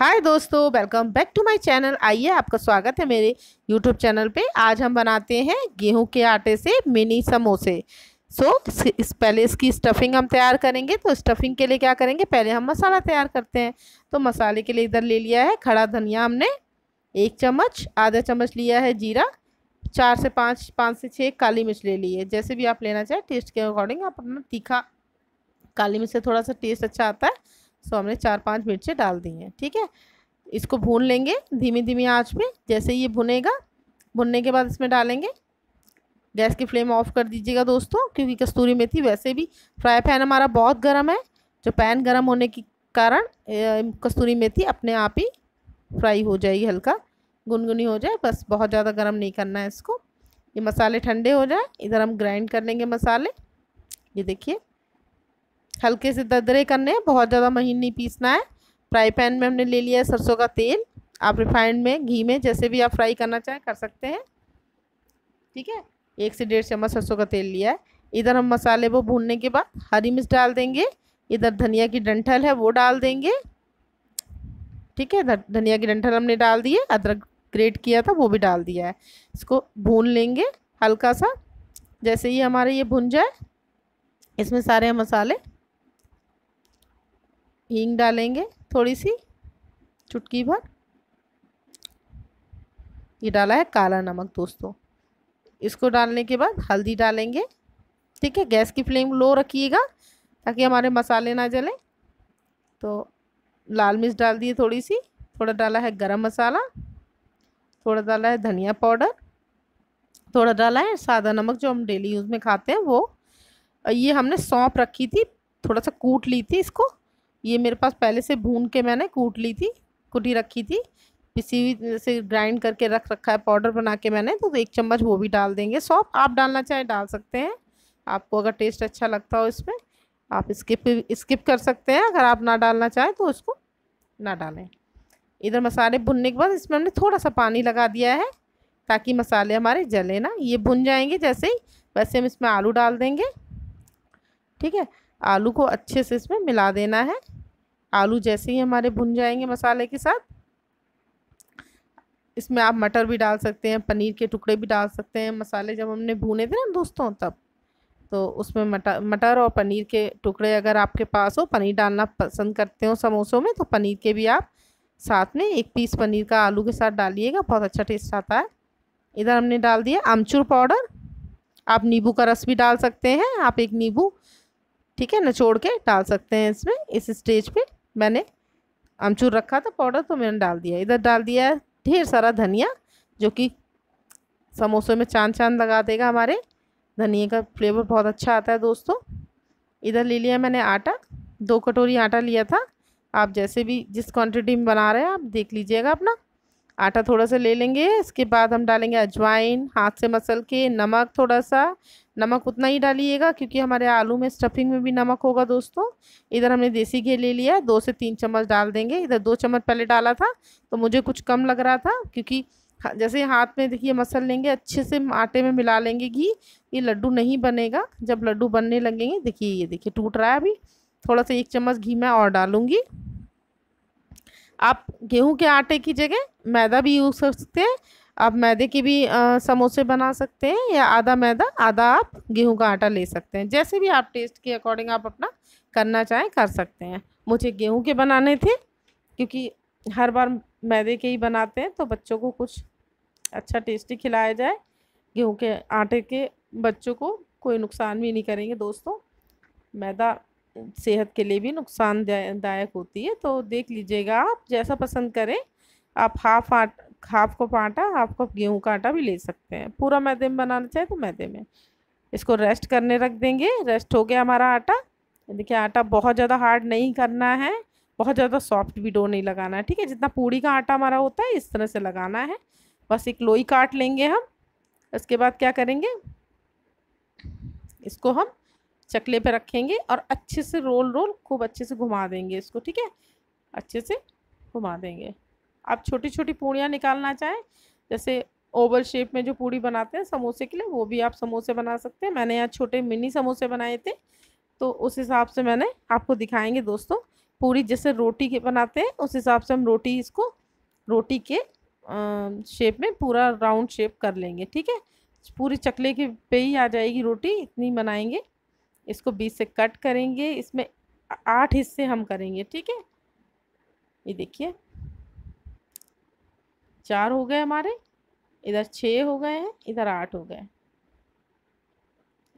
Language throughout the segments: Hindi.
हाय दोस्तों welcome back to my channel आइए आपका स्वागत है मेरे यूट्यूब चैनल पे आज हम बनाते हैं गेहूं के आटे से मिनी समोसे सो so, इस पहले इसकी स्टफिंग हम तैयार करेंगे तो स्टफिंग के लिए क्या करेंगे पहले हम मसाला तैयार करते हैं तो मसाले के लिए इधर ले लिया है खड़ा धनिया हमने एक चम्मच आधा चम्मच लिया है जीरा चार से पाँच पाँच से छः काली मिर्च ले ली है जैसे भी आप लेना चाहें टेस्ट के अकॉर्डिंग आप अपना तीखा काली मिर्च से थोड़ा सा टेस्ट अच्छा आता है सो हमने चार पाँच मिर्चें डाल दी हैं ठीक है इसको भून लेंगे धीमी धीमी आंच पे जैसे ये भुनेगा भुनने के बाद इसमें डालेंगे गैस की फ्लेम ऑफ कर दीजिएगा दोस्तों क्योंकि कस्तूरी मेथी वैसे भी फ्राई पैन हमारा बहुत गर्म है जो पैन गर्म होने के कारण कस्तूरी मेथी अपने आप ही फ्राई हो जाएगी हल्का गुनगुनी हो जाए बस बहुत ज़्यादा गर्म नहीं करना है इसको ये मसाले ठंडे हो जाए इधर हम ग्राइंड कर लेंगे मसाले ये देखिए हल्के से ददरे करने हैं बहुत ज़्यादा महीन नहीं पीसना है फ्राई पैन में हमने ले लिया है सरसों का तेल आप रिफाइंड में घी में जैसे भी आप फ्राई करना चाहें कर सकते हैं ठीक है एक से डेढ़ चम्मच सरसों का तेल लिया है इधर हम मसाले वो भूनने के बाद हरी मिर्च डाल देंगे इधर धनिया की डंठल है वो डाल देंगे ठीक है धनिया की डंठल हमने डाल दिए अदरक ग्रेट किया था वो भी डाल दिया है इसको भून लेंगे हल्का सा जैसे ही हमारे ये भुन जाए इसमें सारे मसाले हींग डालेंगे थोड़ी सी चुटकी भर ये डाला है काला नमक दोस्तों इसको डालने के बाद हल्दी डालेंगे ठीक है गैस की फ्लेम लो रखिएगा ताकि हमारे मसाले ना जलें तो लाल मिर्च डाल दिए थोड़ी सी थोड़ा डाला है गरम मसाला थोड़ा डाला है धनिया पाउडर थोड़ा डाला है सादा नमक जो हम डेली यूज़ में खाते हैं वो ये हमने सौंप रखी थी थोड़ा सा कूट ली थी इसको ये मेरे पास पहले से भून के मैंने कूट ली थी कुटी रखी थी पिसी हुई से ग्राइंड करके रख रखा है पाउडर बना के मैंने तो एक चम्मच वो भी डाल देंगे सौंप आप डालना चाहें डाल सकते हैं आपको अगर टेस्ट अच्छा लगता हो इसमें आप स्किप स्किप कर सकते हैं अगर आप ना डालना चाहें तो उसको ना डालें इधर मसाले भुनने के बाद इसमें हमने थोड़ा सा पानी लगा दिया है ताकि मसाले हमारे जले ना ये भुन जाएंगे जैसे ही वैसे हम इसमें आलू डाल देंगे ठीक है आलू को अच्छे से इसमें मिला देना है आलू जैसे ही हमारे भुन जाएंगे मसाले के साथ इसमें आप मटर भी डाल सकते हैं पनीर के टुकड़े भी डाल सकते हैं मसाले जब हमने भुने थे ना दोस्तों तब तो उसमें मटर मटर और पनीर के टुकड़े अगर आपके पास हो पनीर डालना पसंद करते हो समोसों में तो पनीर के भी आप साथ में एक पीस पनीर का आलू के साथ डालिएगा बहुत अच्छा टेस्ट आता है इधर हमने डाल दिया आमचूर पाउडर आप नींबू का रस भी डाल सकते हैं आप एक नींबू ठीक है निचोड़ के डाल सकते हैं इसमें इस स्टेज पे मैंने अमचूर रखा था पाउडर तो मैंने डाल दिया इधर डाल दिया है ढेर सारा धनिया जो कि समोसे में चांद चांद लगा देगा हमारे धनिए का फ्लेवर बहुत अच्छा आता है दोस्तों इधर ले लिया मैंने आटा दो कटोरी आटा लिया था आप जैसे भी जिस क्वांटिटी में बना रहे हैं आप देख लीजिएगा अपना आटा थोड़ा सा ले लेंगे इसके बाद हम डालेंगे अजवाइन हाथ से मसल के नमक थोड़ा सा नमक उतना ही डालिएगा क्योंकि हमारे आलू में स्टफिंग में भी नमक होगा दोस्तों इधर हमने देसी घी ले लिया दो से तीन चम्मच डाल देंगे इधर दो चम्मच पहले डाला था तो मुझे कुछ कम लग रहा था क्योंकि जैसे हाथ में देखिए मसल लेंगे अच्छे से आटे में मिला लेंगे घी ये लड्डू नहीं बनेगा जब लड्डू बनने लगेंगे देखिए ये देखिए टूट रहा है अभी थोड़ा सा एक चम्मच घी मैं और डालूँगी आप गेहूं के आटे की जगह मैदा भी यूज़ कर सकते हैं आप मैदे के भी आ, समोसे बना सकते हैं या आधा मैदा आधा आप गेहूं का आटा ले सकते हैं जैसे भी आप टेस्ट के अकॉर्डिंग आप अपना करना चाहें कर सकते हैं मुझे गेहूं के बनाने थे क्योंकि हर बार मैदे के ही बनाते हैं तो बच्चों को कुछ अच्छा टेस्टी खिलाया जाए गेहूँ के आटे के बच्चों को कोई नुकसान भी नहीं करेंगे दोस्तों मैदा सेहत के लिए भी नुकसानदायक होती है तो देख लीजिएगा आप जैसा पसंद करें आप हाफ आट हाफ कप आटा हाफ कप गेहूं का आटा भी ले सकते हैं पूरा मैदे में बनाना चाहिए तो मैदे में इसको रेस्ट करने रख देंगे रेस्ट हो गया हमारा आटा देखिए आटा बहुत ज़्यादा हार्ड नहीं करना है बहुत ज़्यादा सॉफ्ट भी डो नहीं लगाना है ठीक है जितना पूड़ी का आटा हमारा होता है इस तरह से लगाना है बस एक लोई काट लेंगे हम इसके बाद क्या करेंगे इसको हम चकले पे रखेंगे और अच्छे से रोल रोल खूब अच्छे से घुमा देंगे इसको ठीक है अच्छे से घुमा देंगे आप छोटी छोटी पूड़ियाँ निकालना चाहें जैसे ओवल शेप में जो पूड़ी बनाते हैं समोसे के लिए वो भी आप समोसे बना सकते हैं मैंने यहाँ छोटे मिनी समोसे बनाए थे तो उस हिसाब से मैंने आपको दिखाएंगे दोस्तों पूरी जैसे रोटी के बनाते हैं उस हिसाब से हम रोटी इसको रोटी के शेप में पूरा राउंड शेप कर लेंगे ठीक है पूरी चकले के पे ही आ जाएगी रोटी इतनी बनाएंगे इसको बीस से कट करेंगे इसमें आठ हिस्से हम करेंगे ठीक है ये देखिए चार हो गए हमारे इधर छः हो गए हैं इधर आठ हो गए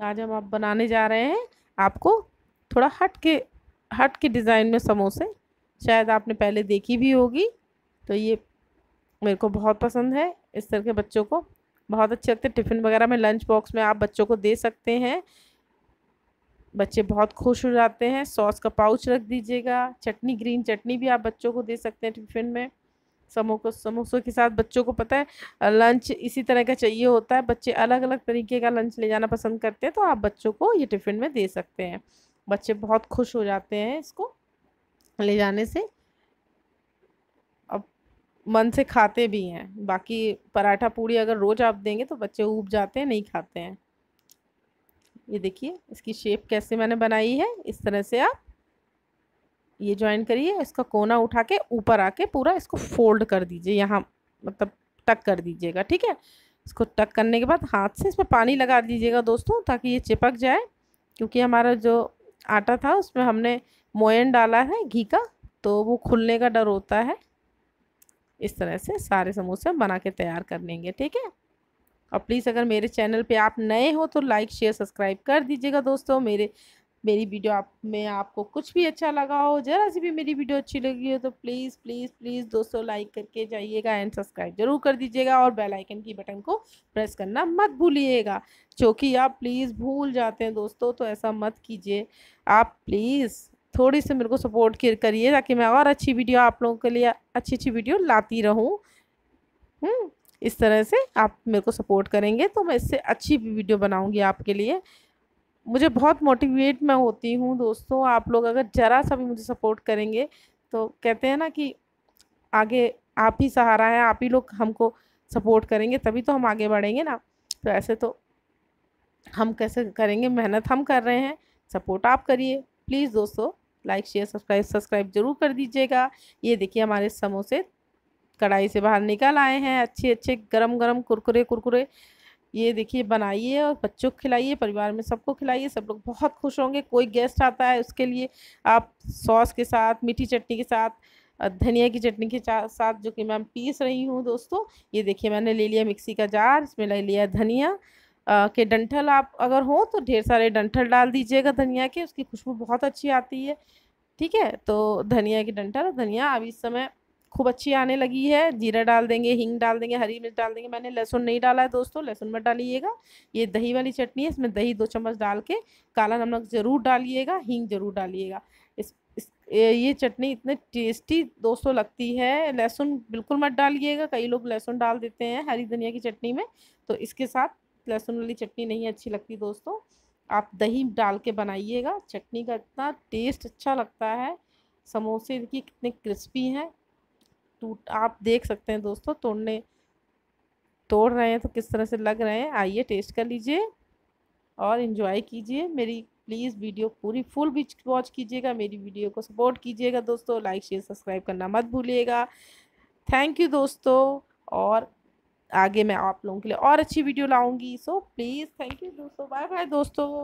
आज हम आप बनाने जा रहे हैं आपको थोड़ा हट के हट के डिज़ाइन में समोसे शायद आपने पहले देखी भी होगी तो ये मेरे को बहुत पसंद है इस तरह के बच्चों को बहुत अच्छे लगते टिफ़िन वगैरह में लंच बॉक्स में आप बच्चों को दे सकते हैं बच्चे बहुत खुश हो जाते हैं सॉस का पाउच रख दीजिएगा चटनी ग्रीन चटनी भी आप बच्चों को दे सकते हैं टिफिन में समोसो समोसों के साथ बच्चों को पता है लंच इसी तरह का चाहिए होता है बच्चे अलग अलग तरीके का लंच ले जाना पसंद करते हैं तो आप बच्चों को ये टिफ़िन में दे सकते हैं बच्चे बहुत खुश हो जाते हैं इसको ले जाने से अब मन से खाते भी हैं बाकी पराठा पूड़ी अगर रोज़ आप देंगे तो बच्चे ऊब जाते हैं नहीं खाते हैं ये देखिए इसकी शेप कैसे मैंने बनाई है इस तरह से आप ये ज्वाइन करिए इसका कोना उठा के ऊपर आके पूरा इसको फोल्ड कर दीजिए यहाँ मतलब टक कर दीजिएगा ठीक है इसको टक करने के बाद हाथ से इसमें पानी लगा दीजिएगा दोस्तों ताकि ये चिपक जाए क्योंकि हमारा जो आटा था उसमें हमने मोयन डाला है घी का तो वो खुलने का डर होता है इस तरह से सारे समोसे बना के तैयार कर लेंगे ठीक है और प्लीज़ अगर मेरे चैनल पे आप नए हो तो लाइक शेयर सब्सक्राइब कर दीजिएगा दोस्तों मेरे मेरी वीडियो आप में आपको कुछ भी अच्छा लगा हो ज़रा सी भी मेरी वीडियो अच्छी लगी हो तो प्लीज़ प्लीज़ प्लीज़ दोस्तों लाइक करके जाइएगा एंड सब्सक्राइब जरूर कर दीजिएगा और बेल आइकन की बटन को प्रेस करना मत भूलिएगा जो आप प्लीज़ भूल जाते हैं दोस्तों तो ऐसा मत कीजिए आप प्लीज़ थोड़ी सी मेरे को सपोर्ट करिए ताकि मैं और अच्छी वीडियो आप लोगों के लिए अच्छी अच्छी वीडियो लाती रहूँ हम्म। इस तरह से आप मेरे को सपोर्ट करेंगे तो मैं इससे अच्छी वीडियो बनाऊँगी आपके लिए मुझे बहुत मोटिवेट मैं होती हूँ दोस्तों आप लोग अगर ज़रा सा भी मुझे सपोर्ट करेंगे तो कहते हैं ना कि आगे आप ही सहारा है आप ही लोग हमको सपोर्ट करेंगे तभी तो हम आगे बढ़ेंगे ना तो ऐसे तो हम कैसे करेंगे मेहनत हम कर रहे हैं सपोर्ट आप करिए प्लीज़ दोस्तों लाइक शेयर सब्सक्राइब सब्सक्राइब जरूर कर दीजिएगा ये देखिए हमारे समोसे कढ़ाई से बाहर निकल आए हैं अच्छे अच्छे गरम गरम कुरकुरे कुरकुरे ये देखिए बनाइए और बच्चों को खिलाइए परिवार में सबको खिलाइए सब लोग बहुत खुश होंगे कोई गेस्ट आता है उसके लिए आप सॉस के साथ मीठी चटनी के साथ धनिया की चटनी के साथ जो कि मैं पीस रही हूँ दोस्तों ये देखिए मैंने ले लिया मिक्सी का जार इसमें ले लिया धनिया के डंठल आप अगर हो तो ढेर सारे डंठल डाल दीजिएगा धनिया के उसकी खुशबू बहुत अच्छी आती है ठीक है तो धनिया के डंठल धनिया अब इस समय खूब अच्छी आने लगी है जीरा डाल देंगे हींग डाल देंगे हरी मिर्च डाल देंगे मैंने लहसुन नहीं डाला है दोस्तों लहसुन मत डालिएगा ये दही वाली चटनी है इसमें दही दो चम्मच डाल के काला नमक ज़रूर डालिएगा हींग ज़रूर डालिएगा इस, इस ये चटनी इतने टेस्टी दोस्तों लगती है लहसुन बिल्कुल मत डालिएगा कई लोग लहसुन डाल देते हैं हरी धनिया की चटनी में तो इसके साथ लहसुन वाली चटनी नहीं अच्छी लगती दोस्तों आप दही डाल के बनाइएगा चटनी का इतना टेस्ट अच्छा लगता है समोसे की कितने क्रिस्पी हैं टूट आप देख सकते हैं दोस्तों तोड़ने तोड़ रहे हैं तो किस तरह से लग रहे हैं आइए टेस्ट कर लीजिए और इन्जॉय कीजिए मेरी प्लीज़ वीडियो पूरी फुल भी वॉच कीजिएगा मेरी वीडियो को सपोर्ट कीजिएगा दोस्तों लाइक शेयर सब्सक्राइब करना मत भूलिएगा थैंक यू दोस्तों और आगे मैं आप लोगों के लिए और अच्छी वीडियो लाऊंगी सो प्लीज़ थैंक यू दोस्तों बाय बाय दोस्तों